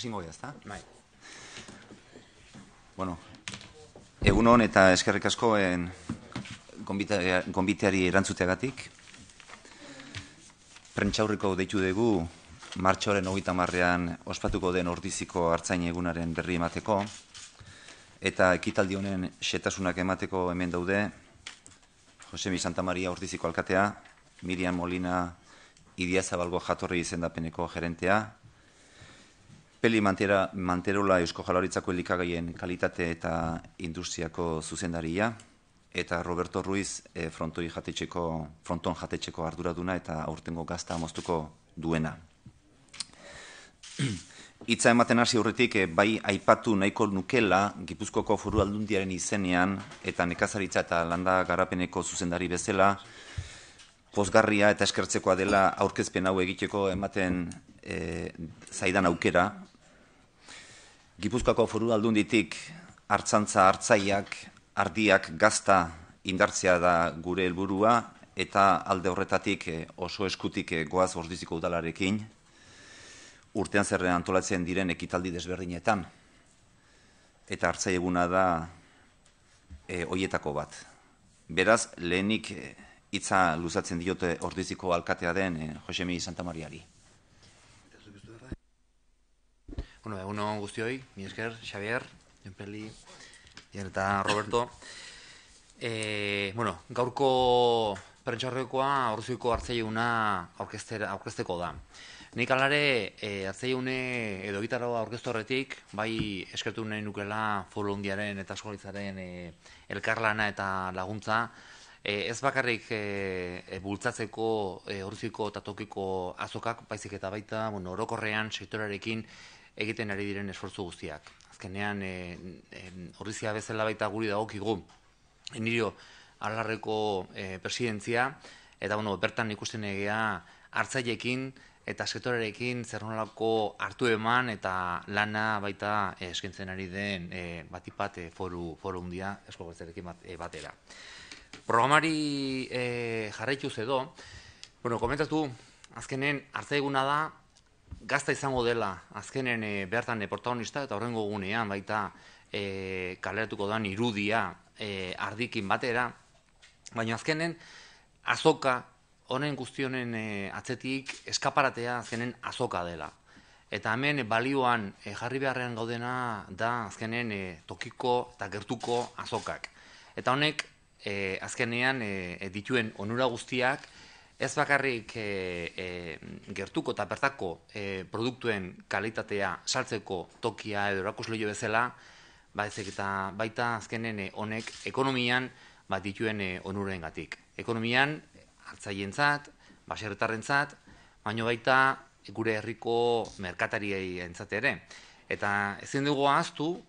Asingo ezta? Bai. Bueno, egun hon eta eskerrik asko en gombiteari erantzuteagatik. Prentxaurriko deitu dugu, martxoren hogeita marrean ospatuko den ordiziko hartzain egunaren berri emateko, eta ekitaldi honen xetasunak emateko hemen daude, Josemi Santa Maria ordiziko alkatea, Miriam Molina idia zabalgo jatorri izendapeneko gerentea, Peli Mantera, Manterola Eusko Jalaritzako elikagaien kalitate eta industriako zuzendaria eta Roberto Ruiz e, frontoi jatetxeko, fronton jatetxeko arduraduna eta aurtengo gazta amostuko duena. Itza ematen hasi horretik, eh, bai aipatu nahiko nukela Gipuzkoko foru aldundiaren izenean eta nekazaritza eta landa garapeneko zuzendari bezala pozgarria eta eskertzekoa dela aurkezpen hau egiteko ematen eh, zaidan aukera Gipuzkoako foru aldunditik hartzantza hartzaiak, ardiak gazta indartzea da gure helburua eta alde horretatik eh, oso eskutik eh, goaz ordiziko udalarekin urtean zerre antolatzen diren ekitaldi desberdinetan eta hartzai da e, eh, oietako bat. Beraz, lehenik hitza luzatzen diote ordiziko alkatea den e, Josemi Santamariari. Bueno, eguno uno mi esker, Xavier, en peli, eta Roberto. Eh, bueno, gaurko prentxarrekoa orduziko hartzeiuna aurkezteko da. Nik alare, eh, hartzeiune edo gitarroa aurkeztorretik, bai eskertu nahi nukela furlo eta eskolizaren eh, elkarlana eta laguntza, eh, Ez bakarrik e, e, bultzatzeko e, eta tokiko azokak, baizik eta baita, bueno, orokorrean, sektorarekin egiten ari diren esfortzu guztiak. Azkenean, e, eh, horrizia bezala baita guri dagokigu, nirio alarreko e, presidentzia, eta bueno, bertan ikusten egea hartzailekin eta sektorarekin zer nolako hartu eman eta lana baita eh, eskentzen ari den e, batipat e, foru, foru undia esko bat, batera. Programari e, jarraituz edo, bueno, komentatu, azkenen hartzaiguna da gazta izango dela azkenen e, bertan eh, protagonista eta horrengo gunean baita e, kaleratuko dan irudia e, ardikin batera, baina azkenen azoka honen guztionen atzetik eskaparatea azkenen azoka dela. Eta hemen balioan jarri beharrean gaudena da azkenen tokiko eta gertuko azokak. Eta honek azkenean dituen onura guztiak, ez bakarrik e, gertuko eta bertako eh, produktuen kalitatea saltzeko tokia edo bezala, ba, eta baita azkenen honek ekonomian ba, dituen onuren gatik. Ekonomian, hartzaien zat, baserretarren zat, baino baita gure herriko merkatariei entzat ere. Eta ezin dugu ahaztu,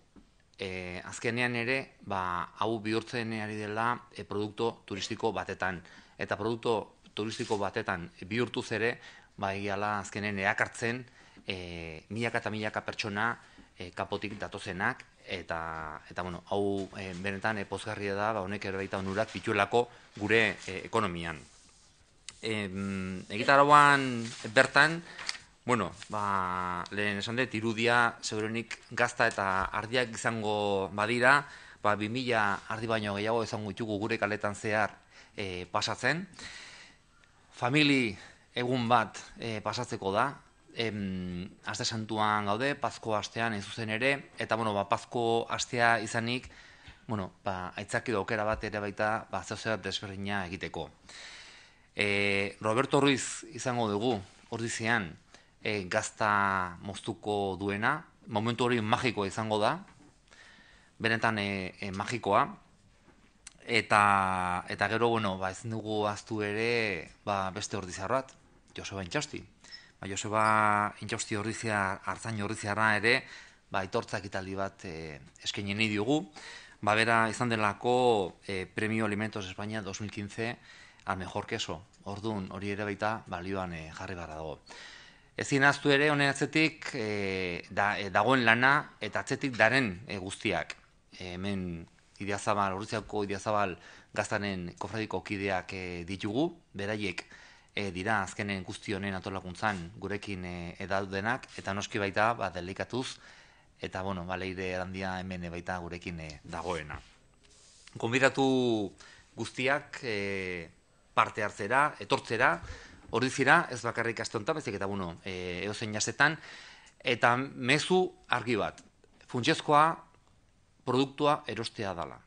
azkenean ere, ba, hau bihurtzen ari dela e, produktu turistiko batetan. Eta produktu turistiko batetan bihurtuz ere, bai gala azkenen eakartzen, e, milaka eta milaka pertsona e, kapotik datozenak, eta, eta bueno, hau e, benetan e, pozgarria da, ba, honek ere baita onurak bituelako gure e, ekonomian. E, bertan, bueno, ba, lehen esan dut, irudia, zeurenik gazta eta ardiak izango badira, ba, 2000 ardi baino gehiago izango ditugu gure kaletan zehar e, pasatzen. Famili egun bat eh, pasatzeko da. Em, aste santuan gaude, pazko astean ez zuzen ere, eta bueno, ba, pazko astea izanik, bueno, ba, aitzaki bat ere baita, ba, desberdina egiteko. E, Roberto Ruiz izango dugu, ordizian, e, gazta moztuko duena, momentu hori magikoa izango da, benetan e, magikoa, eta, eta gero, bueno, ba, ez dugu aztu ere ba, beste hor bat, Joseba Intxosti. Ba, Joseba Intxosti horrizia, hartzain horrizia ere, ba, itortzak italdi bat e, eskenien nahi diogu. Ba, bera, izan delako e, Premio Alimentos España 2015 al mejor queso. Orduan, hori ere baita, balioan e, jarri barra dago. Ezin aztu ere, honen atzetik, e, e, dagoen lana, eta atzetik daren e, guztiak. hemen Idiazabal, Orduziako Idiazabal gaztanen kofradiko kideak eh, ditugu, beraiek e, dira azkenen guztionen atolakuntzan gurekin e, eh, edaldenak, eta noski baita, ba, delikatuz, eta, bueno, ba, leire erandia hemen baita gurekin dagoena. Konbidatu guztiak e, parte hartzera, etortzera, hor ez bakarrik asteontan, bezik eta, bueno, e, eozen jasetan, eta mezu argi bat, funtsezkoa produktua erostea dala.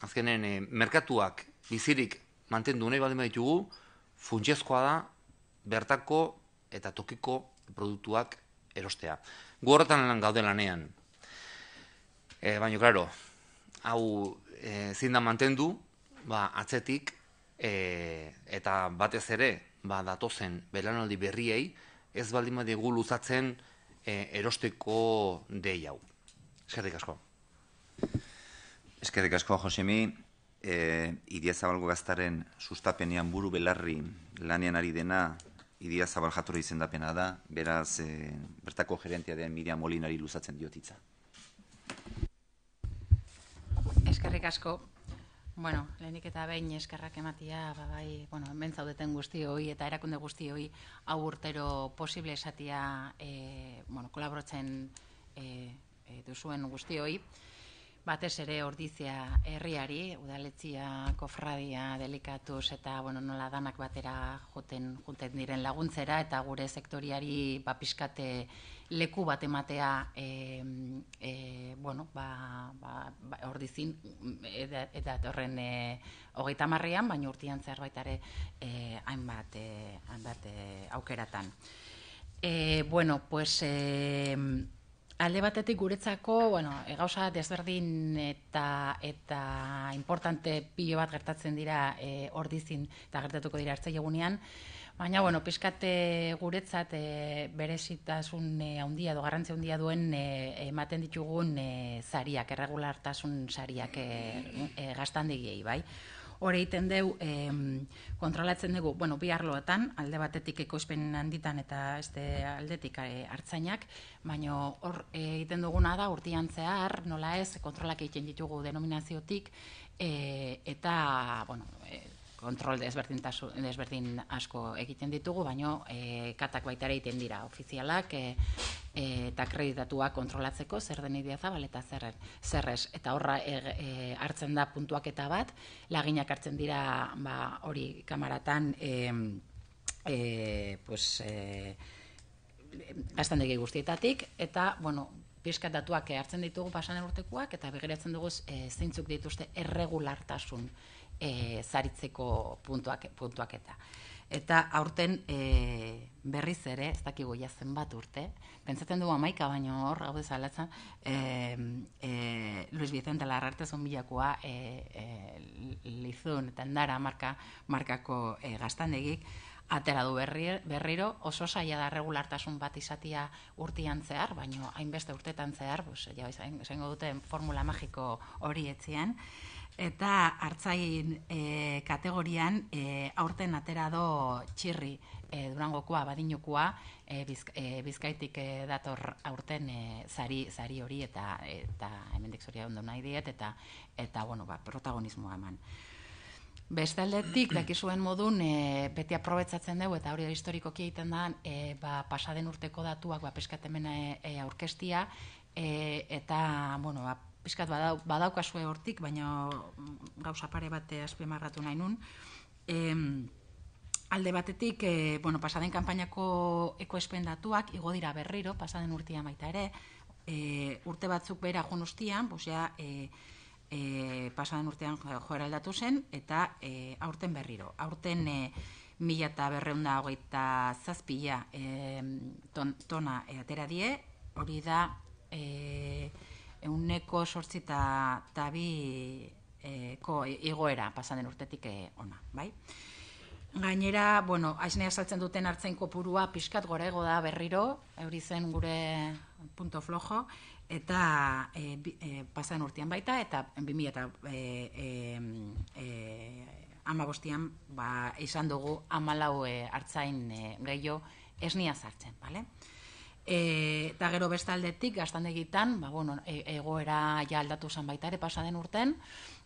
Azkenen, eh, merkatuak bizirik mantendu nahi baldin baditugu, funtsezkoa da bertako eta tokiko produktuak erostea. Gu horretan lan gaude lanean. E, baina, klaro, hau e, eh, zinda mantendu, ba, atzetik, e, eta batez ere, ba, datozen belanaldi berriei, ez baldin badigu luzatzen erosteko dei hau. Eskerrik asko. Eskerrik asko, Josemi, e, eh, idia zabalgo gaztaren sustapenean buru belarri lanean ari dena idia zabal izendapena da, beraz, e, bertako gerentia den Miriam Molinari luzatzen diotitza. Eskerrik asko. Bueno, lehenik eta behin eskerrak ematia, ba bai, bueno, hemen guzti hoi eta erakunde guzti hoi aurtero posible esatia e, eh, bueno, kolaboratzen e, duzuen guzti hoi batez ere ordizia herriari, udaletzia kofradia delikatuz eta bueno, nola danak batera joten, joten diren laguntzera eta gure sektoriari ba bapiskate leku bat ematea e, bueno, ba, ba, ba, ordizin eta horren e, hogeita marrean, baina urtian zerbaitare e, e, hainbat, e, aukeratan. E, bueno, pues... E, alde batetik guretzako, bueno, egausa desberdin eta eta importante pilo bat gertatzen dira e, ordizin eta gertatuko dira hartzei egunean, baina, bueno, piskate guretzat e, berezitasun e, handia edo garrantzi handia duen e, ematen ditugun e, zariak, erregulartasun zariak e, e, gaztan bai? egiten deu kontrolatzen dugu, bueno, bi harloetan, alde batetik ekoizpen handitan eta aldetik hartzainak, eh, baino hor eh, egiten duguna da, urtian zehar, nola ez, kontrolak egiten ditugu denominaziotik, eh, eta, bueno, kontrol desberdin, asko egiten ditugu, baino e, katak baita ere iten dira ofizialak eh, eh, eta kreditatua kontrolatzeko zer den idia zabal eta zer, zerrez. Eta horra hartzen da puntuak eta bat, laginak hartzen dira ba, hori kamaratan e, e, pues, e, guztietatik, eta, bueno, Piskat datuak hartzen ditugu pasan urtekoak eta begiratzen dugu e, zeintzuk dituzte erregulartasun e, eh, zaritzeko puntuak, puntuak eta. Eta aurten e, berriz ere, ez dakigu ja zenbat urte, pentsatzen dugu amaika baino hor, gau dezalatzen, e, e, eh, Luis Vicente Larrarte zonbilakoa e, e, lizun eta endara marka, markako e, gaztandegik, atera du berri, berriro, oso saia da regulartasun bat izatia urtian zehar, baino hainbeste urtetan zehar, bus, ja, duten formula magiko hori etzien, eta hartzain e, eh, kategorian e, aurten atera do txirri e, eh, durangokoa, badinokoa, e, bizkaitik e, dator aurten e, zari, zari hori eta eta hemendik zoria ondo nahi diet eta, eta bueno, ba, protagonismoa eman. Beste aldetik, dakizuen modun, e, beti aprobetzatzen dugu eta hori da historikoki egiten da, e, ba, pasaden urteko datuak, ba, peskatemena e, aurkestia, E, eta bueno, ba, pixkat badau, badaukazue hortik, baina gauza pare bate azpimarratu nahi nun. E, alde batetik, eh, bueno, pasaden kanpainako ekoespendatuak datuak, igo dira berriro, pasaden urtean baita ere, e, urte batzuk jun junustian, buz, ja, e, e, pasaden urtean joera aldatu zen, eta e, aurten berriro. Aurten e, mila eta berreunda hogeita zazpila tona e, atera die, hori da... E, euneko sortzi eta tabi ko, igoera, pasan den urtetik eh, ona, bai? Gainera, bueno, aizneia saltzen duten hartzen kopurua pixkat gorego da berriro, euri zen gure punto flojo, eta eh, eh, pasan urtian baita, eta bi mila ba, izan dugu amalau lau hartzain gehiago esnia zartzen, bale? E, eta gero bestaldetik aldetik gaztandegitan, ba, bueno, e, egoera ja aldatu zen baita ere pasaden urten,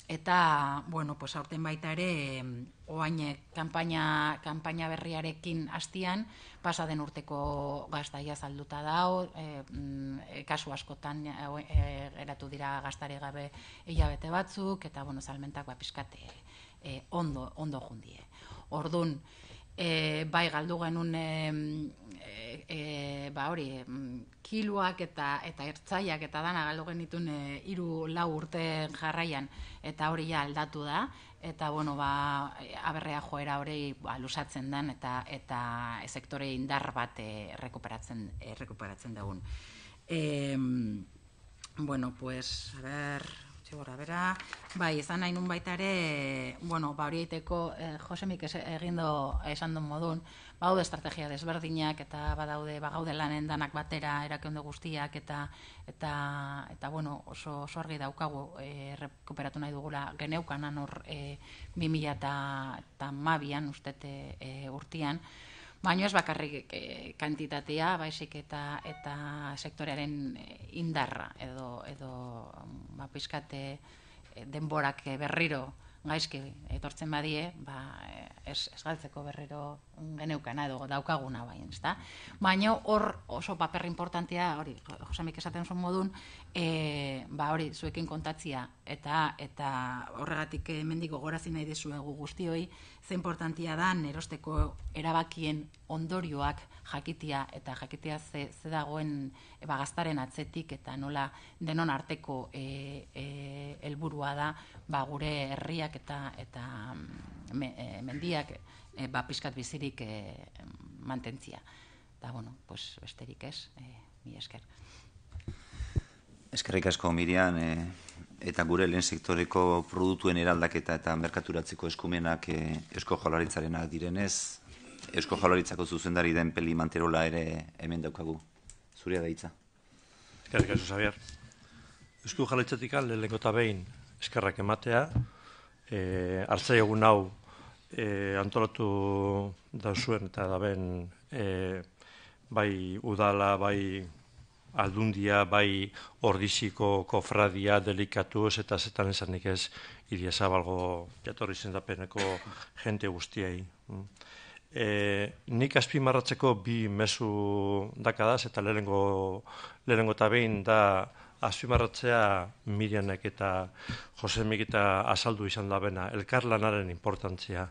eta, bueno, pues aurten baita ere, oainek kanpaina, kanpaina berriarekin hastian, pasaden urteko gaztaia zalduta da, e, mm, kasu askotan e, eratu dira gaztare gabe hilabete batzuk, eta, bueno, salmentak bapiskate e, ondo, ondo jundie. Orduan, e, bai galdu genun e, e, ba hori kiluak eta eta ertzaiak eta dana galdu genitun e, hiru e, lau urte jarraian eta hori ja aldatu da eta bueno ba aberrea joera hori ba lusatzen den eta eta e, sektore indar bat errekuperatzen errekuperatzen dagoen. Eh bueno, pues a ver, gutxi bera. Bai, izan nahi nun baita ere, bueno, ba hori eiteko, eh, Josemik egindo esan duen modun, badaude estrategia desberdinak eta badaude gaude lanen danak batera erakunde guztiak eta eta eta bueno oso oso argi daukagu e, eh, rekuperatu nahi dugula geneukan hor e, eta an ustete eh, urtean Baina ez bakarrik e, kantitatea, baizik eta eta sektorearen eh, indarra edo edo ba pizkat eh, denborak berriro gaizki etortzen badie, ba es esgaltzeko berriro geneukana edo daukaguna bai, ezta? Baina hor oso paper importantea hori, Jose mik esaten zuen modun, e, ba hori zuekin kontatzia eta eta horregatik hemendik gogorazi nahi dizuegu guztioi, ze importantia da erosteko erabakien ondorioak jakitia eta jakitia ze, ze dagoen e, bagaztaren atzetik eta nola denon arteko helburua e, e, da ba, gure herriak eta eta mm, e, mendiak e, ba, bizirik e, mantentzia. Eta, bueno, pues, besterik ez, e, mi esker. Eskerrik asko, Mirian, e, eta gure lehen sektoreko produktuen eraldaketa eta merkaturatzeko eskumenak esko eh, jolaritzarenak direnez, esko jolaritzako zuzendari den peli manterola ere hemen daukagu. Zurea da hitza. Eskerrik asko, Xavier. Esku jolaritzatik alde lehenko eta behin eskerrak ematea, e, hartzai egun hau eh, antolatu da zuen eta da ben bai udala, bai aldundia bai ordiziko kofradia delikatuz eta zetan esanik ez iria zabalgo jatorri zendapeneko jente guztiei. Mm. E, nik azpimarratzeko bi mesu dakadaz eta lehenengo, lehenengo eta behin da azpimarratzea Mirianek eta Josemik eta azaldu izan da bena, lanaren importantzia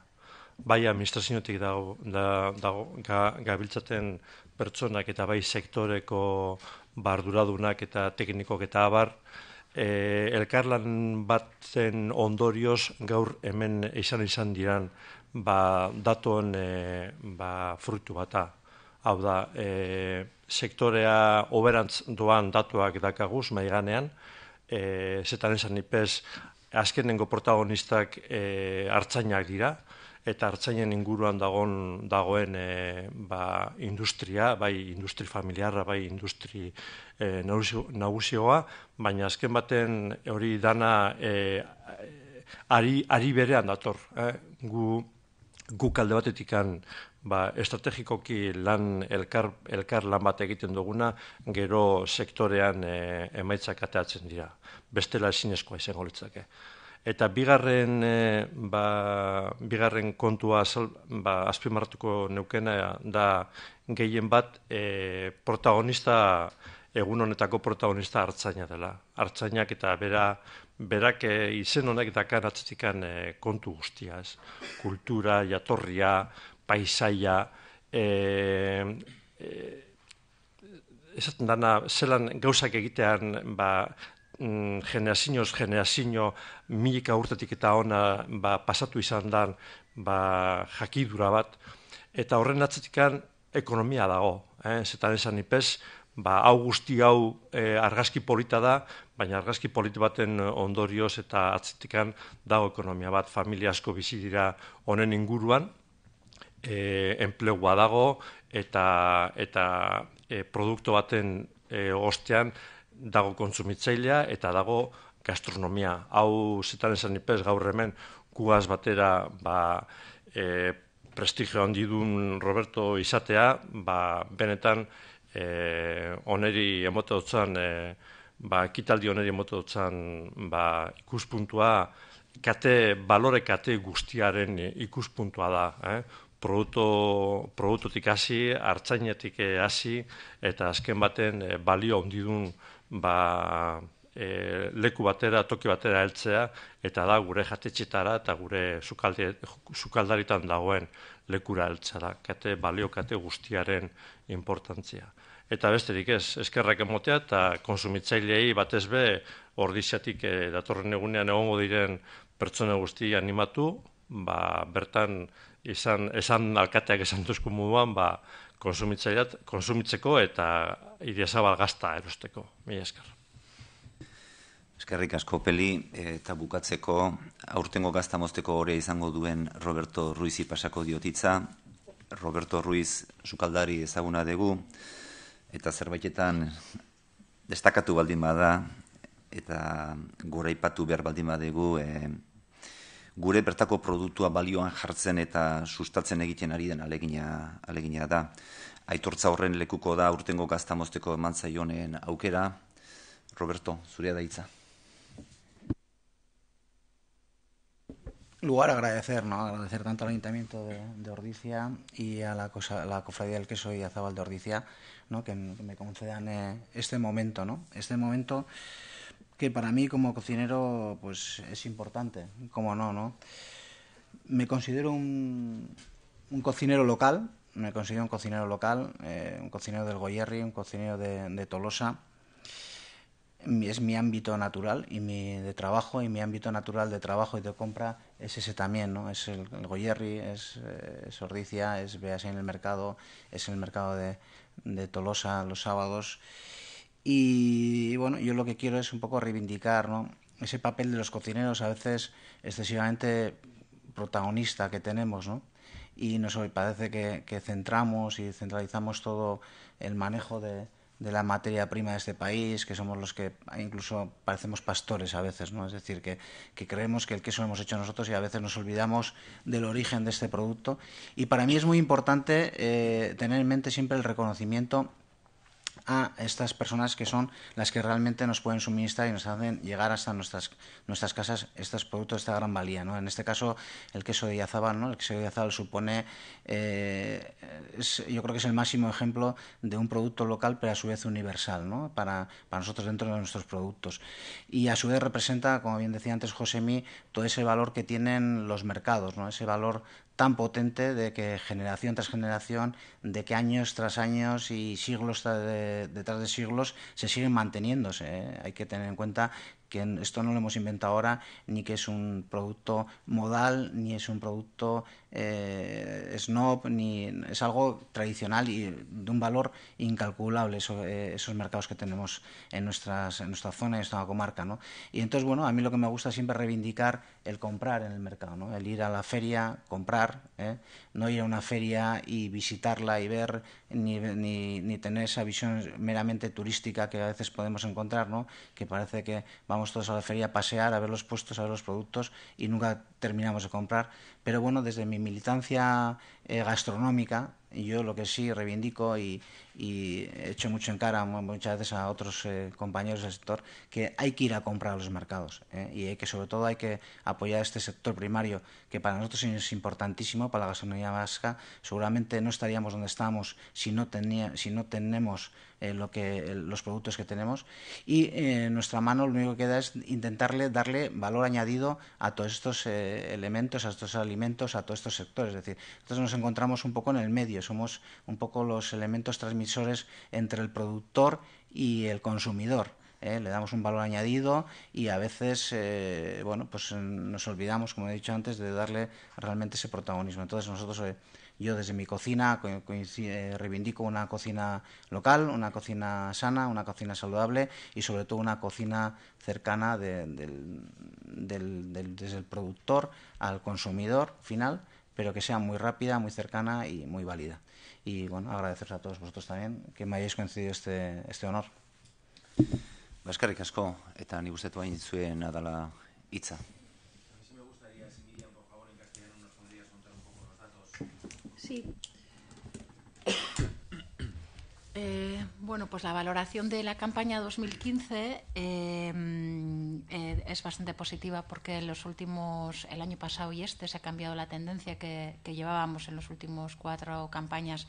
bai administrazioetik dago, da, dago, gabiltzaten pertsonak eta bai sektoreko barduradunak eta teknikok eta abar, eh, elkarlan batzen ondorioz gaur hemen izan izan diran ba, datuen e, eh, ba, fruitu bata. Hau da, eh, sektorea oberantz doan datuak dakaguz maiganean, e, zetan esan ipez, azkenengo protagonistak e, hartzainak dira, eta hartzainen inguruan dagoen, dagoen eh, e, ba, industria, bai industri familiarra, bai industri e, nagusioa, baina azken baten eh, hori dana e, ari, ari berean dator. Eh? Gu, gu kalde batetik ba, estrategikoki lan elkar, elkar lan bat egiten duguna, gero sektorean e, emaitzak ateatzen dira. Bestela eskoa izango litzake. Eta bigarren, eh, ba, bigarren kontua azal, ba, azpimartuko neukena da gehien bat e, protagonista, egun honetako protagonista hartzaina dela. Artzainak eta bera, berak e, izen honek dakar atzitikan kontu guztia, ez? Kultura, jatorria, paisaia, e, e, esaten dana zelan gauzak egitean ba, Mm, generazioz generazio milika urtetik eta ona ba, pasatu izan dan ba, jakidura bat eta horren atzetikan ekonomia dago eh? zetan esan nipez ba, guzti hau e, argazki polita da baina argazki polita baten ondorioz eta atzetikan dago ekonomia bat familia asko bizi dira honen inguruan e, enplegua dago eta eta e, produktu baten e, ostean dago kontsumitzailea eta dago gastronomia. Hau zetan esan nipes gaur hemen kuaz batera ba, e, prestigio handi duen Roberto izatea, ba, benetan e, oneri emote dutzen, e, ba, kitaldi oneri emote dutzen ba, ikuspuntua, kate, balore kate guztiaren ikuspuntua da. Eh? produktu hasi, hartzainetik hasi, eta azken baten e, balio handi duen ba, e, leku batera, toki batera heltzea, eta da gure jatetxetara eta gure sukaldaritan dagoen lekura heltzea da, kate balio kate guztiaren importantzia. Eta besterik ez, eskerrak emotea eta konsumitzaileei batez be, ordizatik e, eh, datorren egunean egongo diren pertsona guzti animatu, ba, bertan izan, esan alkateak esan duzku moduan, ba, konsumitzeko eta idiazabal gazta erosteko. Mila eskar. Eskerrik asko peli eta bukatzeko aurtengo gazta mozteko hori izango duen Roberto Ruiz ipasako diotitza. Roberto Ruiz sukaldari ezaguna dugu eta zerbaitetan destakatu baldin bada eta gure ipatu behar baldin badegu eh, gure bertako produktua balioan jartzen eta sustatzen egiten ari den alegina, alegina da. Aitortza horren lekuko da urtengo gaztamozteko eman zaionen aukera. Roberto, suria da lugar agradecer, ¿no? Agradecer tanto al Ayuntamiento de, Ordicia y a la, cosa, la Cofradía del Queso y a de Ordicia, ¿no? Que, me concedan eh, este momento, ¿no? Este momento que para mí como cocinero pues es importante, como no, ¿no? Me considero un, un cocinero local, me considero un cocinero local, eh, un cocinero del Goyerri, un cocinero de, de, Tolosa. Es mi ámbito natural y mi de trabajo y mi ámbito natural de trabajo y de compra es ese también, ¿no? Es el, Goierri Goyerri, es, Sordicia eh, es, Ordicia, en el mercado, es el mercado de, de Tolosa los sábados y bueno, yo lo que quiero es un poco reivindicar ¿no? ese papel de los cocineros, a veces excesivamente protagonista que tenemos, ¿no? Y nos parece que, centramos y centralizamos todo el manejo de, la materia prima de este país, que somos los que incluso parecemos pastores a veces, ¿no? Es decir, que, creemos que el queso lo hemos hecho nosotros y a veces nos olvidamos del origen de este producto. Y para mí es muy importante eh, tener en mente siempre el reconocimiento a estas personas que son las que realmente nos pueden suministrar y nos hacen llegar hasta nuestras, nuestras casas estos productos de esta gran valía. En este caso, el queso de Yazabal, ¿no? el queso de Yazabal supone, eh, yo creo que es el máximo ejemplo de un producto local, pero a su vez universal ¿no? para, para nosotros dentro de nuestros productos. Y a su vez representa, como bien decía antes José Mí, todo ese valor que tienen los mercados, ¿no? ese valor tan potente de que generación tras generación, de que años tras años y siglos tras de, detrás de siglos se siguen manteniéndose. ¿eh? Hay que tener en cuenta que esto no lo hemos inventado ahora, ni que es un producto modal, ni es un producto eh, snob, es algo tradicional y de un valor incalculable eh, esos mercados que tenemos en, nuestras, nuestra zona, en nuestra comarca. ¿no? Y entonces, bueno, a mí lo que me gusta es siempre reivindicar el comprar en el mercado, el ir a la feria, comprar, ¿eh? no ir a una feria y visitarla y ver, ni, tener esa visión meramente turística que a veces podemos encontrar, que parece que vamos todos a la feria a pasear, a ver los puestos, a ver los productos y nunca terminamos de comprar. Pero bueno, desde mi militancia eh, gastronómica, yo lo que sí reivindico y, he echo mucho en cara muchas veces a otros eh, compañeros del sector que hay que ir a comprar a los mercados eh, y que sobre todo hay que apoyar este sector primario que para nosotros es importantísimo para la gastronomía vasca. Seguramente no estaríamos donde estamos si no tenía, si no tenemos eh, lo que los productos que tenemos y en nuestra mano lo único que queda es intentarle darle valor añadido a todos estos elementos, a estos alimentos, a todos estos sectores. Es decir, entonces nos encontramos un poco en el medio somos un poco los elementos transmisores entre el productor y el consumidor. ¿eh? Le damos un valor añadido y a veces, eh, bueno, pues eh, nos olvidamos, como he dicho antes, de darle realmente ese protagonismo. Entonces nosotros... yo desde mi cocina reivindico una cocina local, una cocina sana, una cocina saludable y sobre todo una cocina cercana desde el productor al consumidor final pero que sea muy rápida, muy cercana y muy válida. Y bueno, agradeceros a todos vosotros también que me hayáis concedido este, este honor. Sí. Eh, bueno, pues la valoración de la campaña 2015 em, eh, es bastante positiva porque en los últimos, el año pasado y este, se ha cambiado la tendencia que, llevábamos en los últimos cuatro campañas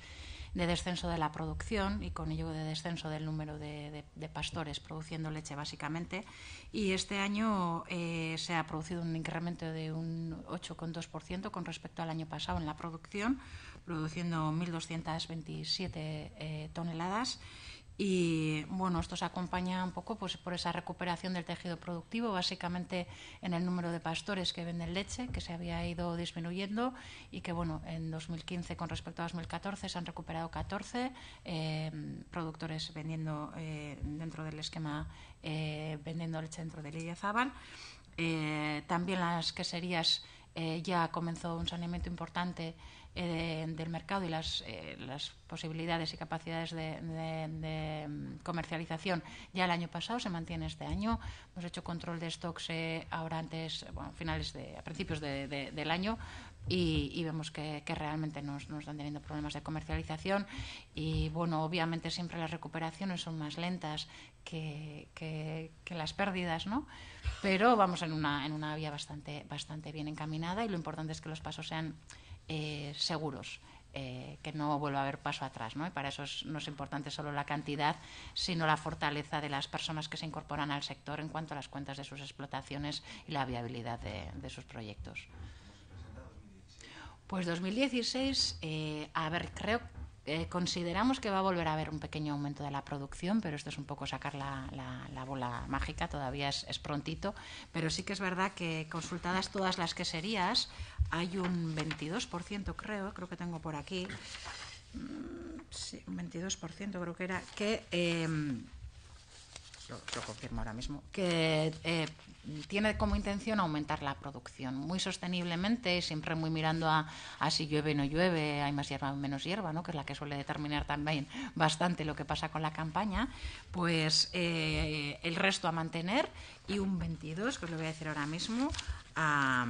de descenso de la producción y con ello de descenso del número de, pastores produciendo leche básicamente. Y este año eh, se ha producido un incremento de un 8,2% con respecto al año pasado en la producción, produciendo 1.227 eh, toneladas. Y bueno, esto se acompaña un poco pues, por esa recuperación del tejido productivo, básicamente en el número de pastores que venden leche, que se había ido disminuyendo y que bueno, en 2015 con respecto a 2014 se han recuperado 14 eh, productores vendiendo eh, dentro del esquema vendiendo leche dentro del Eh, también las queserías ya comenzó un saneamiento importante eh, del mercado y eh, las, posibilidades y capacidades de, mm, comercialización ya el año pasado se mantiene este año. Hemos hecho control de stocks eh, ahora antes, bueno, finales de, a principios del año, y, vemos que, realmente nos, están teniendo problemas de comercialización y bueno, obviamente siempre las recuperaciones son más lentas que, las pérdidas, ¿no? Pero vamos en una, en una vía bastante, bastante bien encaminada y lo importante es que los pasos sean eh, seguros. Eh, que no vuelva a haber paso atrás. ¿no? Y para eso no es importante solo la cantidad, sino la fortaleza de las personas que se incorporan al sector en cuanto a las cuentas de sus explotaciones y la viabilidad de, sus proyectos. Pues 2016, eh, a ver, creo consideramos que va a volver a haber un pequeño aumento de la producción, pero esto es un poco sacar la, bola mágica, todavía es, prontito, pero sí que es verdad que consultadas todas las queserías, hay un 22%, creo, creo que tengo por aquí, mm, sí, un 22% creo que era, que... Em, lo, confirmo ahora mismo, que eh, tiene como intención aumentar la producción muy sosteniblemente, siempre muy mirando a, si llueve o no llueve, hay más hierba o menos hierba, ¿no? que es la que suele determinar también bastante lo que pasa con la campaña, pues eh, el resto a mantener y un 22, que os lo voy a decir ahora mismo, a,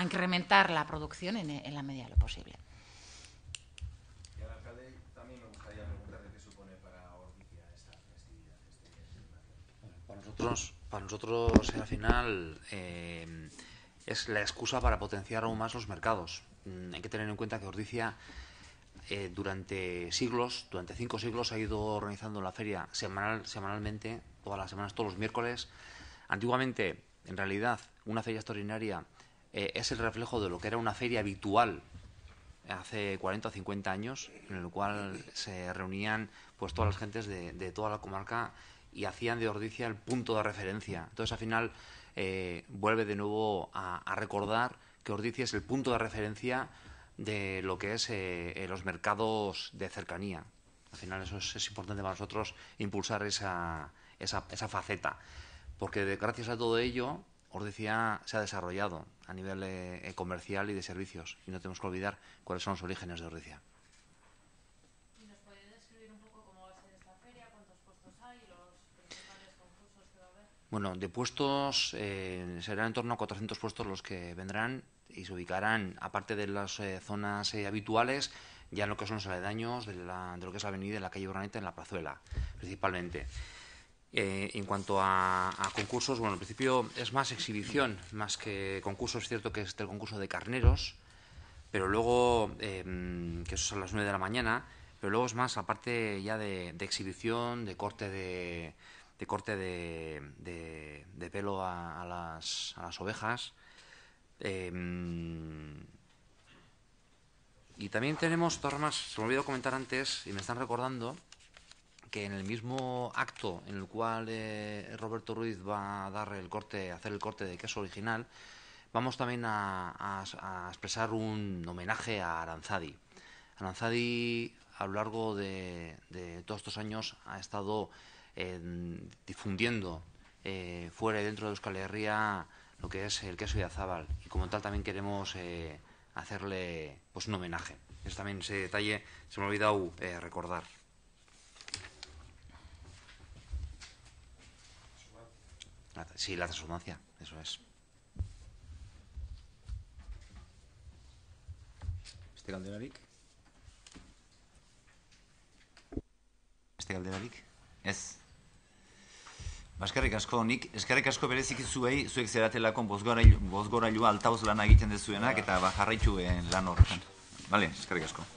incrementar la producción en la medida de lo posible. para nosotros eh, al final eh, es la excusa para potenciar aún más los mercados. Mm, hay que tener en cuenta que Ordicia eh, durante siglos, durante cinco siglos, ha ido organizando la feria semanal, semanalmente, todas las semanas, todos los miércoles. Antiguamente, en realidad, una feria extraordinaria es el reflejo de lo que era una feria habitual hace 40 o 50 años, en el cual se reunían pues todas las gentes de toda la comarca y hacían de ordicia el punto de referencia. Entonces, al final, eh, vuelve de nuevo a, recordar que Ordizia es el punto de referencia de lo que es eh, los mercados de cercanía. Al final, eso es, importante para nosotros impulsar esa, faceta, porque gracias a todo ello, Ordizia se ha desarrollado a nivel eh, comercial y de servicios, y no tenemos que olvidar cuáles son los orígenes de ordicia Bueno, de puestos eh, serán en torno a 400 puestos los que vendrán y se ubicarán, aparte de las eh, zonas eh, habituales, ya en lo que son los aledaños de, la, lo que es la avenida, de la calle Urbaneta, en la plazuela, principalmente. Eh, en cuanto a, concursos, bueno, en principio es más exhibición, más que concurso. Es cierto que es el concurso de carneros, pero luego, em, que eso es a las 9 de la mañana, pero luego es más aparte ya de exhibición, de corte de de corte de, de, pelo a, las, a, las, ovejas. Em, y también tenemos dos más, se me olvidó comentar antes y me están recordando que en el mismo acto en el cual eh, Roberto Ruiz va a dar el corte, hacer el corte de queso original, vamos también a, a, expresar un homenaje a Aranzadi. Aranzadi a lo largo de, de todos estos años ha estado difundiendo eh, fuera y dentro de Euskal Herria lo que es el queso de Azábal y como tal también queremos eh, hacerle pues un homenaje. Eso también ese detalle se me ha olvidado eh, recordar. Sí, la transformancia. eso es. Este VIC. Este Vic es Baskarrik asko nik, eskarrik asko berezik zuei, zuek zeratelakon bozgorailua altauz lan egiten dezuenak, eta jarraitxuen lan horretan. Bale, eskarrik asko.